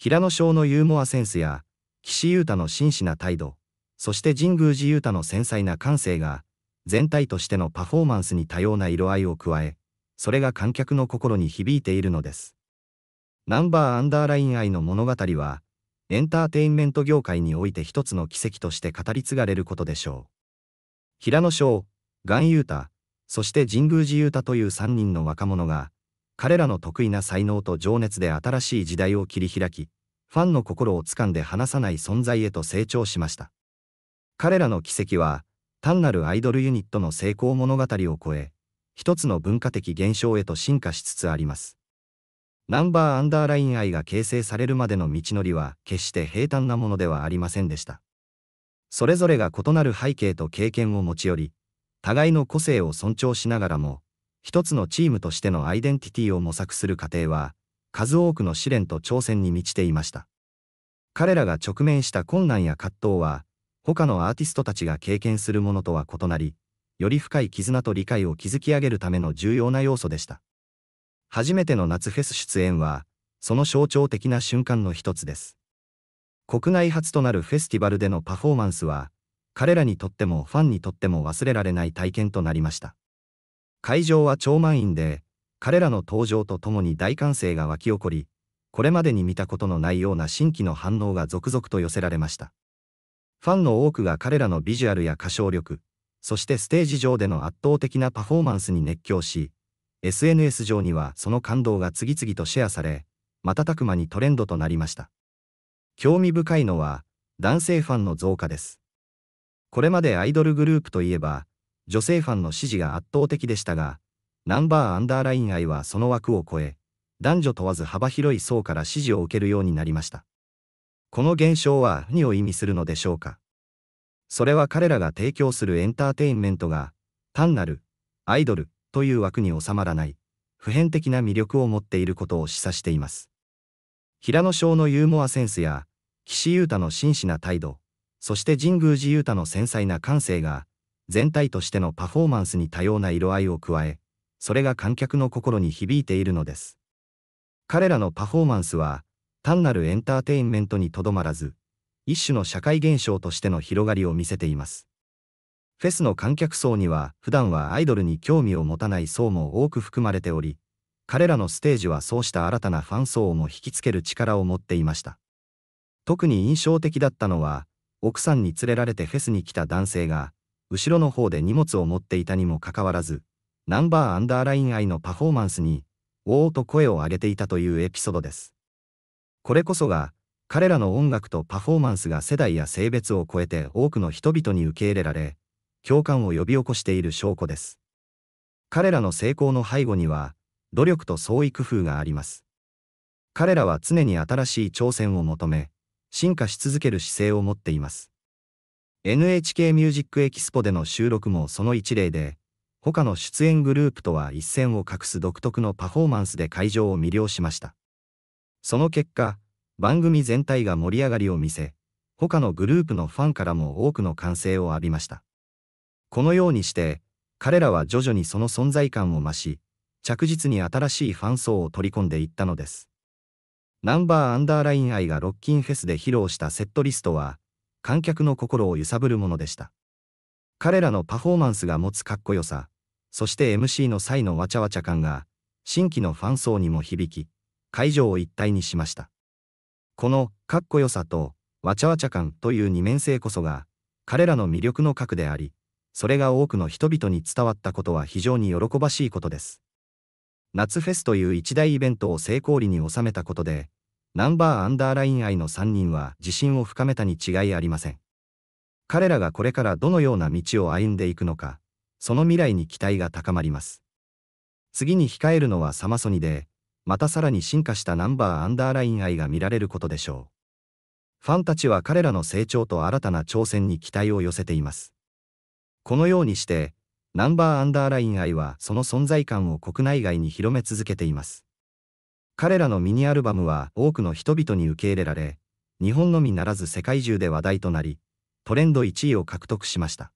平野翔のユーモアセンスや、岸優太の真摯な態度、そして神宮寺優太の繊細な感性が、全体としてのパフォーマンスに多様な色合いを加え、それが観客の心に響いているのです。ナンバーアンダーライン愛の物語は、エンターテインメント業界において一つの奇跡として語り継がれることでしょう。平野翔、岩優太、そして神宮寺優太という3人の若者が、彼らの得意な才能と情熱で新しい時代を切り開き、ファンの心を掴んで離さない存在へと成長しました。彼らの奇跡は、単なるアイドルユニットの成功物語を超え、一つの文化的現象へと進化しつつあります。ナンバーアンダーライン愛が形成されるまでの道のりは決して平坦なものではありませんでした。それぞれが異なる背景と経験を持ち寄り、互いの個性を尊重しながらも、一つのチームとしてのアイデンティティを模索する過程は、数多くの試練と挑戦に満ちていました。彼らが直面した困難や葛藤は、他のアーティストたちが経験するものとは異なり、より深い絆と理解を築き上げるための重要な要素でした。初めての夏フェス出演は、その象徴的な瞬間の一つです。国内初となるフェスティバルでのパフォーマンスは、彼らにとってもファンにとっても忘れられない体験となりました。会場は超満員で、彼らの登場とともに大歓声が沸き起こり、これまでに見たことのないような新規の反応が続々と寄せられました。ファンの多くが彼らのビジュアルや歌唱力、そしてステージ上での圧倒的なパフォーマンスに熱狂し、SNS 上にはその感動が次々とシェアされ、瞬く間にトレンドとなりました。興味深いのは、男性ファンの増加です。これまでアイドルグループといえば、女性ファンの支持が圧倒的でしたが、ナンバーアンダーライン愛はその枠を超え、男女問わず幅広い層から支持を受けるようになりました。この現象は何を意味するのでしょうかそれは彼らが提供するエンターテインメントが、単なる、アイドル、という枠に収まらない、普遍的な魅力を持っていることを示唆しています。平野翔のユーモアセンスや、岸優太の真摯な態度、そして神宮寺優太の繊細な感性が、全体としてのパフォーマンスに多様な色合いを加え、それが観客の心に響いているのです。彼らのパフォーマンスは、単なるエンターテインメントにとどまらず、一種の社会現象としての広がりを見せています。フェスの観客層には、普段はアイドルに興味を持たない層も多く含まれており、彼らのステージはそうした新たなファン層をも引きつける力を持っていました。特に印象的だったのは、奥さんに連れられてフェスに来た男性が、後ろの方で荷物を持っていたにもかかわらず、ナンバーアンダーライン愛のパフォーマンスに、おおと声を上げていたというエピソードです。これこそが、彼らの音楽とパフォーマンスが世代や性別を超えて多くの人々に受け入れられ、共感を呼び起こしている証拠です。彼らの成功の背後には、努力と創意工夫があります。彼らは常に新しい挑戦を求め、進化し続ける姿勢を持っています。NHK ミュージックエキスポでの収録もその一例で、他の出演グループとは一線を画す独特のパフォーマンスで会場を魅了しました。その結果、番組全体が盛り上がりを見せ、他のグループのファンからも多くの歓声を浴びました。このようにして、彼らは徐々にその存在感を増し、着実に新しいファン層を取り込んでいったのです。ナンバーアンダーライン愛がロッキンフェスで披露したセットリストは、観客の心を揺さぶるものでした。彼らのパフォーマンスが持つかっこよさ、そして MC の際のわちゃわちゃ感が、新規のファン層にも響き、会場を一体にしました。このかっこよさとわちゃわちゃ感という二面性こそが、彼らの魅力の核であり、それが多くの人々に伝わったことは非常に喜ばしいことです。夏フェスという一大イベントを成功裏に収めたことで、ナンバーアンダーライン愛の3人は自信を深めたに違いありません。彼らがこれからどのような道を歩んでいくのか、その未来に期待が高まります。次に控えるのはサマソニで、またさらに進化したナンバーアンダーライン愛が見られることでしょう。ファンたちは彼らの成長と新たな挑戦に期待を寄せています。このようにして、ナンバーアンダーライン愛はその存在感を国内外に広め続けています。彼らのミニアルバムは多くの人々に受け入れられ、日本のみならず世界中で話題となり、トレンド1位を獲得しました。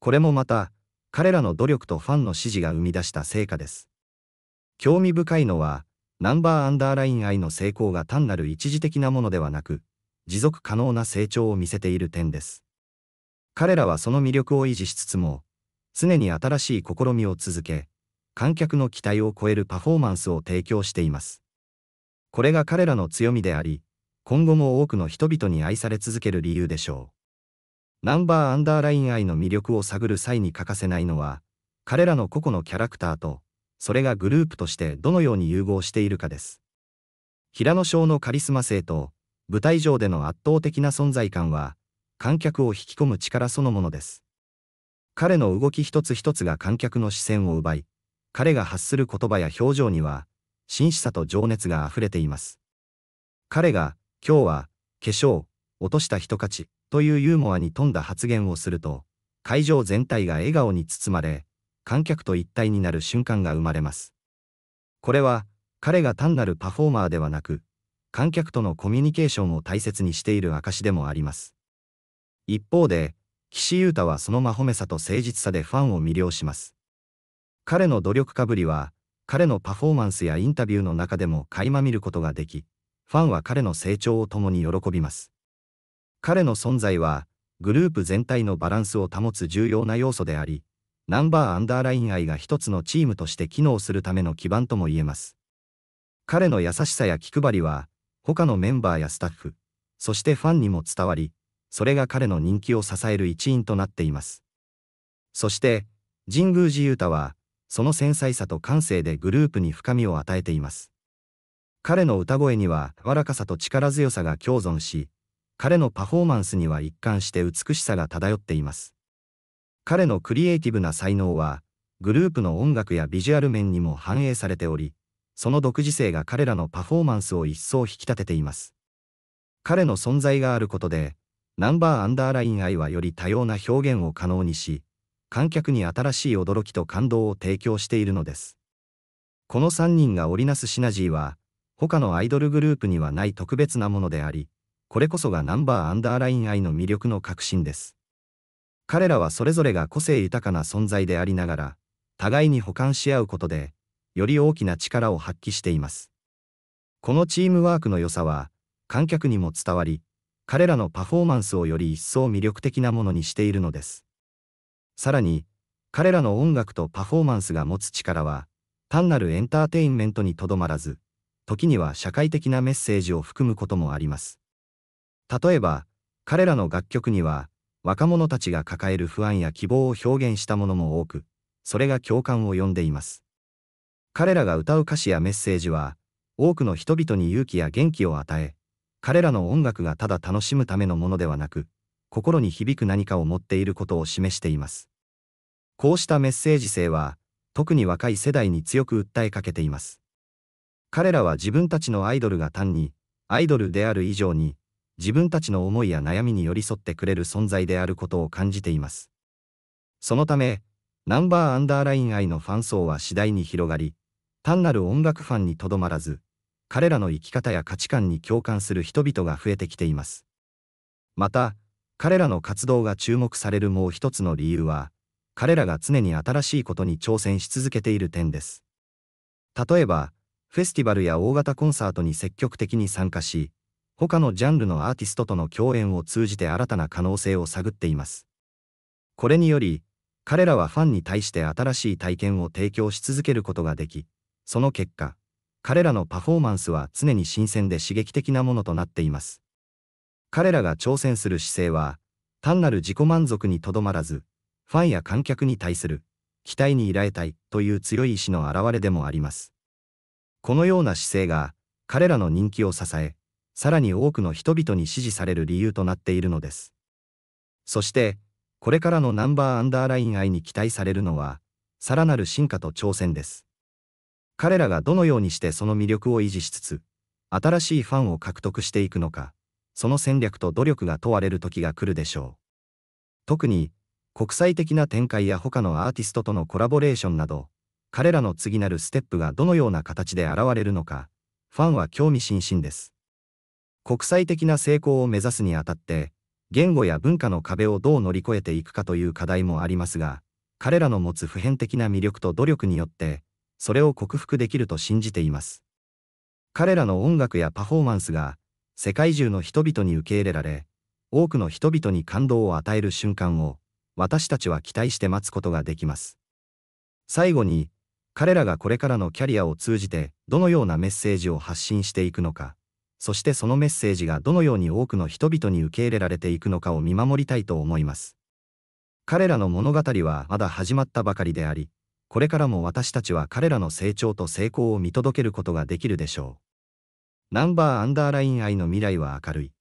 これもまた、彼らの努力とファンの支持が生み出した成果です。興味深いのは、ナンバーアンダーライン愛の成功が単なる一時的なものではなく、持続可能な成長を見せている点です。彼らはその魅力を維持しつつも、常に新しい試みを続け、観客の期待を超えるパフォーマンスを提供しています。これが彼らの強みであり、今後も多くの人々に愛され続ける理由でしょう。ナンバーアンダーライン愛の魅力を探る際に欠かせないのは、彼らの個々のキャラクターと、それがグループとしてどのように融合しているかです。平野翔のカリスマ性と、舞台上での圧倒的な存在感は、観客を引き込む力そのものです。彼の動き一つ一つが観客の視線を奪い、彼が発する言葉や表情には、真摯さと情熱が溢れています。彼が、今日は、化粧、落とした人勝ち、というユーモアに富んだ発言をすると、会場全体が笑顔に包まれ、観客と一体になる瞬間が生まれます。これは、彼が単なるパフォーマーではなく、観客とのコミュニケーションを大切にしている証でもあります。一方で、岸優太はそのまほめさと誠実さでファンを魅了します。彼の努力かぶりは、彼のパフォーマンスやインタビューの中でも垣間見ることができ、ファンは彼の成長を共に喜びます。彼の存在は、グループ全体のバランスを保つ重要な要素であり、ナンバーアンダーライン愛が一つのチームとして機能するための基盤とも言えます。彼の優しさや気配りは、他のメンバーやスタッフ、そしてファンにも伝わり、それが彼の人気を支える一因となっています。そして、神宮寺勇太は、その繊細さと感性でグループに深みを与えています。彼の歌声には柔らかさと力強さが共存し、彼のパフォーマンスには一貫して美しさが漂っています。彼のクリエイティブな才能は、グループの音楽やビジュアル面にも反映されており、その独自性が彼らのパフォーマンスを一層引き立てています。彼の存在があることで、ナンバーアンダーライン愛はより多様な表現を可能にし、観客に新しい驚きと感動を提供しているのです。この3人が織りなすシナジーは、他のアイドルグループにはない特別なものであり、これこそがナンバーアンダーライン愛の魅力の核心です。彼らはそれぞれが個性豊かな存在でありながら、互いに補完し合うことで、より大きな力を発揮しています。このチームワークの良さは、観客にも伝わり、彼らのパフォーマンスをより一層魅力的なものにしているのです。さらに、彼らの音楽とパフォーマンスが持つ力は、単なるエンターテインメントにとどまらず、時には社会的なメッセージを含むこともあります。例えば、彼らの楽曲には、若者たちが抱える不安や希望を表現したものも多く、それが共感を呼んでいます。彼らが歌う歌詞やメッセージは、多くの人々に勇気や元気を与え、彼らの音楽がただ楽しむためのものではなく、心に響く何かを持っていることを示しています。こうしたメッセージ性は、特に若い世代に強く訴えかけています。彼らは自分たちのアイドルが単に、アイドルである以上に、自分たちの思いや悩みに寄り添ってくれる存在であることを感じています。そのため、ナンバーアンダーライン愛のファン層は次第に広がり、単なる音楽ファンにとどまらず、彼らの生き方や価値観に共感する人々が増えてきています。また、彼らの活動が注目されるもう一つの理由は、彼らが常に新しいことに挑戦し続けている点です。例えば、フェスティバルや大型コンサートに積極的に参加し、他のジャンルのアーティストとの共演を通じて新たな可能性を探っています。これにより、彼らはファンに対して新しい体験を提供し続けることができ、その結果、彼らのパフォーマンスは常に新鮮で刺激的なものとなっています。彼らが挑戦する姿勢は、単なる自己満足にとどまらず、ファンや観客に対する期待にられたいという強い意志の表れでもあります。このような姿勢が彼らの人気を支え、さらに多くの人々に支持される理由となっているのです。そして、これからのナンバーアンダーライン愛に期待されるのは、さらなる進化と挑戦です。彼らがどのようにしてその魅力を維持しつつ、新しいファンを獲得していくのか、その戦略と努力が問われる時が来るでしょう。特に、国際的な展開や他のアーティストとのコラボレーションなど、彼らの次なるステップがどのような形で現れるのか、ファンは興味津々です。国際的な成功を目指すにあたって、言語や文化の壁をどう乗り越えていくかという課題もありますが、彼らの持つ普遍的な魅力と努力によって、それを克服できると信じています。彼らの音楽やパフォーマンスが、世界中の人々に受け入れられ、多くの人々に感動を与える瞬間を、私たちは期待して待つことができます。最後に、彼らがこれからのキャリアを通じてどのようなメッセージを発信していくのか、そしてそのメッセージがどのように多くの人々に受け入れられていくのかを見守りたいと思います。彼らの物語はまだ始まったばかりであり、これからも私たちは彼らの成長と成功を見届けることができるでしょう。ナンバーアンダーライン愛の未来は明るい。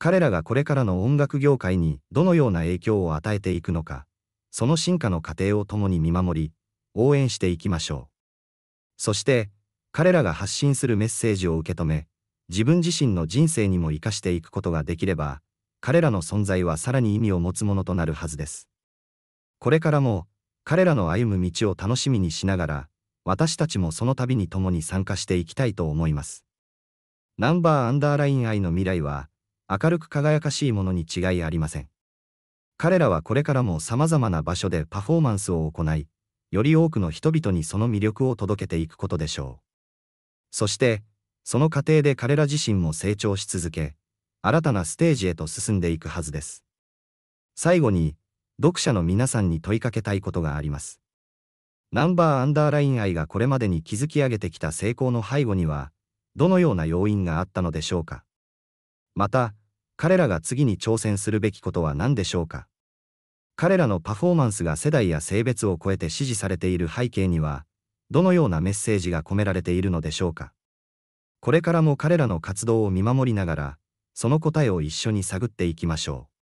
彼らがこれからの音楽業界にどのような影響を与えていくのか、その進化の過程を共に見守り、応援していきましょう。そして、彼らが発信するメッセージを受け止め、自分自身の人生にも生かしていくことができれば、彼らの存在はさらに意味を持つものとなるはずです。これからも、彼らの歩む道を楽しみにしながら、私たちもその旅に共に参加していきたいと思います。ナンバーアンダーライン愛の未来は、明るく輝かしいものに違いありません。彼らはこれからも様々な場所でパフォーマンスを行い、より多くの人々にその魅力を届けていくことでしょう。そして、その過程で彼ら自身も成長し続け、新たなステージへと進んでいくはずです。最後に、読者の皆さんに問いかけたいことがあります。ナンバーアンダーライン愛がこれまでに築き上げてきた成功の背後には、どのような要因があったのでしょうか。また、彼らが次に挑戦するべきことは何でしょうか彼らのパフォーマンスが世代や性別を超えて支持されている背景には、どのようなメッセージが込められているのでしょうかこれからも彼らの活動を見守りながら、その答えを一緒に探っていきましょう。